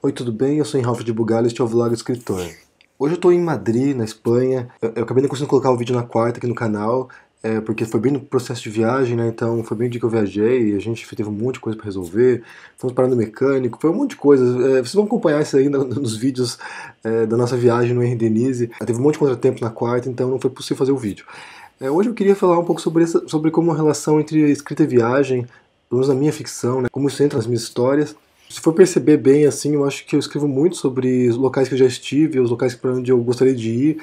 Oi, tudo bem? Eu sou Ralph de Bugalho e este é o Vlog Escritor. Hoje eu estou em Madrid, na Espanha. Eu, eu, acabei não conseguindo colocar o vídeo na quarta aqui no canal, é, porque foi bem no processo de viagem, né? Então foi bem o dia que eu viajei e a gente teve um monte de coisa para resolver. Fomos parar no mecânico, foi um monte de coisa. É, vocês vão acompanhar isso aí nos vídeos é, da nossa viagem no Henri Denise. Teve um monte de contratempo na quarta, então não foi possível fazer o vídeo. É, hoje eu queria falar um pouco sobre, essa, sobre como a relação entre escrita e viagem, pelo menos na minha ficção, né? Como isso entra nas minhas histórias se for perceber bem, assim, eu acho que eu escrevo muito sobre os locais que eu já estive, os locais para onde eu gostaria de ir.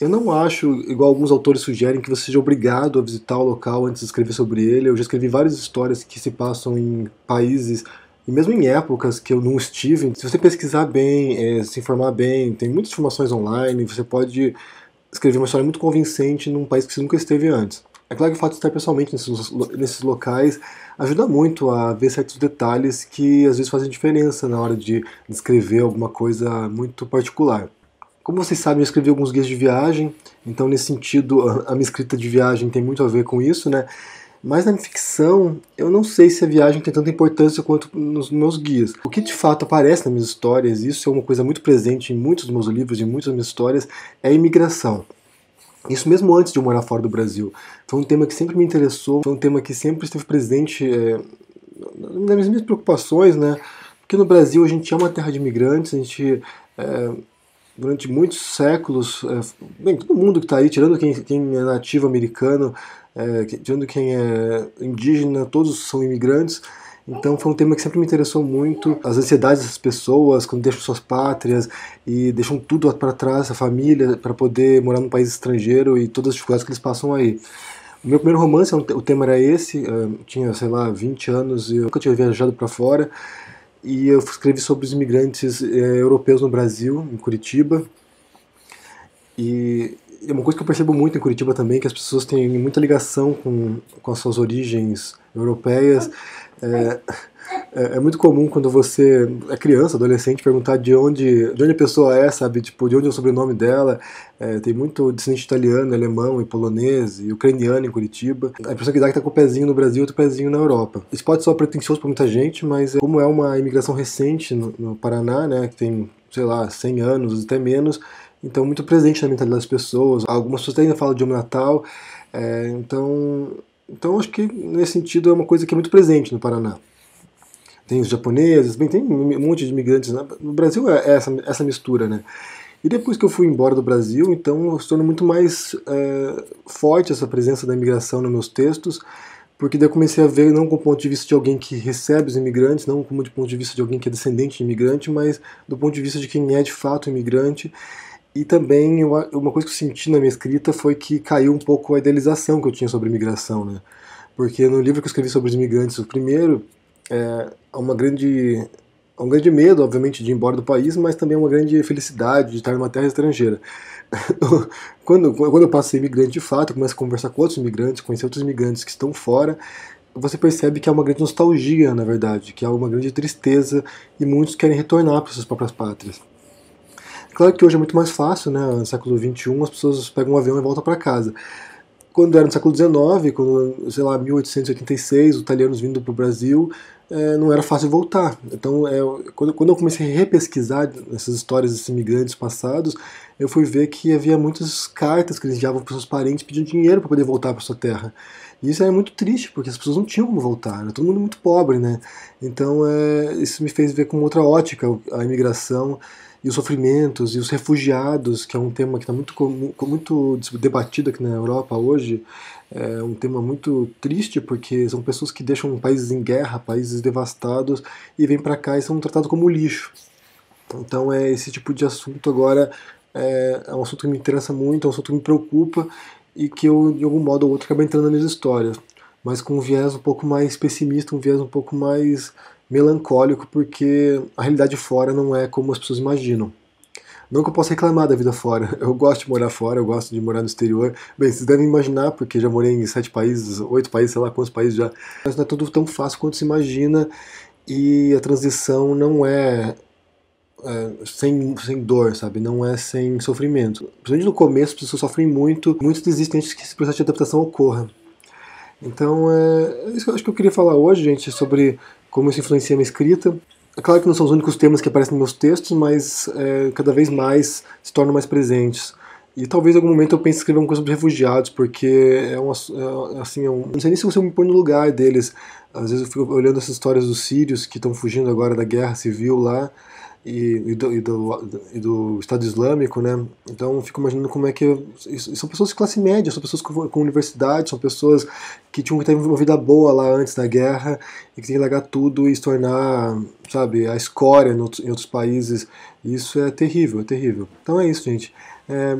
Eu não acho, igual alguns autores sugerem, que você seja obrigado a visitar o local antes de escrever sobre ele. Eu já escrevi várias histórias que se passam em países e mesmo em épocas que eu não estive. Se você pesquisar bem, é, se informar bem, tem muitas informações online, você pode escrever uma história muito convincente num país que você nunca esteve antes. É claro que o fato de estar pessoalmente nesses, nesses locais ajuda muito a ver certos detalhes que às vezes fazem diferença na hora de descrever alguma coisa muito particular. Como vocês sabem, eu escrevi alguns guias de viagem, então nesse sentido a minha escrita de viagem tem muito a ver com isso, né? Mas na ficção, eu não sei se a viagem tem tanta importância quanto nos meus guias. O que de fato aparece nas minhas histórias, e isso é uma coisa muito presente em muitos dos meus livros e muitas das minhas histórias, é a imigração. Isso mesmo antes de eu morar fora do Brasil. Foi um tema que sempre me interessou, foi um tema que sempre esteve presente é, nas minhas preocupações, né? Porque no Brasil a gente é uma terra de imigrantes, a gente é, durante muitos séculos, é, bem, todo mundo que está aí, tirando quem, quem, é nativo americano, é, tirando quem é indígena, todos são imigrantes. Então foi um tema que sempre me interessou muito, as ansiedades dessas pessoas quando deixam suas pátrias e deixam tudo para trás, a família, para poder morar num país estrangeiro e todas as dificuldades que eles passam aí. O meu primeiro romance, é o tema era esse, eh, tinha, sei lá, 20 anos e eu nunca tinha viajado para fora. E eu escrevi sobre os imigrantes eh, europeus no Brasil, em Curitiba. E é uma coisa que eu percebo muito em Curitiba também, é que as pessoas têm muita ligação com, com as suas origens europeias. É, é, é, muito comum quando você é criança, adolescente, perguntar de onde, de onde a pessoa é, sabe? Tipo, de onde é o sobrenome dela. É, tem muito descendente italiano, alemão e polonês e ucraniano em Curitiba. A pessoa que dá é que tá com o um pezinho no Brasil e outro pezinho na Europa. Isso pode ser pretensioso para muita gente, mas é, como é uma imigração recente no, no Paraná, né, que tem, sei lá, 100 anos, até menos, então, muito presente na mentalidade das pessoas. Algumas pessoas ainda falam de um Natal. É, então, então, acho que nesse sentido é uma coisa que é muito presente no Paraná. Tem os japoneses, bem, tem um monte de imigrantes. Né? No Brasil é essa, essa mistura, né? E depois que eu fui embora do Brasil, então se torna muito mais é, forte essa presença da imigração nos meus textos, porque daí eu comecei a ver não com o ponto de vista de alguém que recebe os imigrantes, não como do ponto de vista de alguém que é descendente de imigrante, mas do ponto de vista de quem é de fato imigrante e também uma, uma coisa que eu senti na minha escrita foi que caiu um pouco a idealização que eu tinha sobre imigração, né? Porque no livro que eu escrevi sobre os imigrantes, o primeiro, é uma grande um grande medo, obviamente, de ir embora do país, mas também uma grande felicidade de estar numa terra estrangeira. quando, quando eu passo a ser imigrante de fato, começo a conversar com outros imigrantes, conhecer outros imigrantes que estão fora, você percebe que há uma grande nostalgia, na verdade, que há uma grande tristeza e muitos querem retornar para suas próprias pátrias. Claro que hoje é muito mais fácil, né? No século XXI as pessoas pegam um avião e voltam para casa. Quando era no século XIX, quando, sei lá, 1886, os italianos vindo para o Brasil, é, não era fácil voltar. Então, é, quando, quando, eu comecei a repesquisar essas histórias desses imigrantes passados, eu fui ver que havia muitas cartas que eles enviavam para seus parentes pedindo dinheiro para poder voltar para sua terra. E isso era muito triste, porque as pessoas não tinham como voltar, era todo mundo muito pobre, né? Então, é, isso me fez ver com outra ótica a imigração e os sofrimentos e os refugiados, que é um tema que está muito, muito debatido aqui na Europa hoje, é um tema muito triste porque são pessoas que deixam países em guerra, países devastados e vêm para cá e são tratados como lixo. Então é esse tipo de assunto agora é, é um assunto que me interessa muito, é um assunto que me preocupa e que eu de algum modo ou outro acaba entrando nas histórias, mas com um viés um pouco mais pessimista, um viés um pouco mais melancólico porque a realidade fora não é como as pessoas imaginam. Não que eu possa reclamar da vida fora, eu gosto de morar fora, eu gosto de morar no exterior. Bem, vocês devem imaginar, porque já morei em sete países, oito países, sei lá quantos países já. Mas não é tudo tão fácil quanto se imagina e a transição não é, é sem, sem dor, sabe? Não é sem sofrimento. Principalmente no começo, as pessoas sofrem muito, muitos desistem antes que esse processo de adaptação ocorra. Então, é, é isso que eu acho que eu queria falar hoje, gente, sobre como isso influencia a minha escrita. É claro que não são os únicos temas que aparecem nos meus textos, mas é, cada vez mais se tornam mais presentes. E talvez em algum momento eu pense em escrever uma coisa sobre refugiados, porque é um, é, assim, é um, não sei nem se você me põe no lugar deles. Às vezes eu fico olhando essas histórias dos sírios que estão fugindo agora da guerra civil lá, e, e, do, e, do, e, do, Estado Islâmico, né? Então, fico imaginando como é que. são pessoas de classe média, são pessoas com, com universidade, são pessoas que tinham que ter uma vida boa lá antes da guerra e que têm que largar tudo e se tornar, sabe, a escória em outros, em outros países. Isso é terrível, é terrível. Então é isso, gente. É,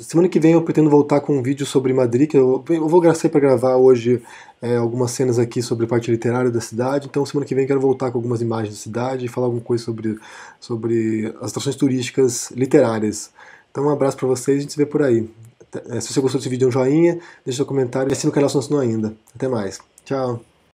Semana que vem eu pretendo voltar com um vídeo sobre Madrid, que eu, eu vou graçar para gravar hoje é, algumas cenas aqui sobre a parte literária da cidade, então semana que vem quero voltar com algumas imagens da cidade e falar alguma coisa sobre, sobre as atrações turísticas literárias. Então um abraço para vocês, a gente se vê por aí. É, se você gostou desse vídeo, um joinha, deixa seu comentário e assina o canal se não ainda. Até mais. Tchau.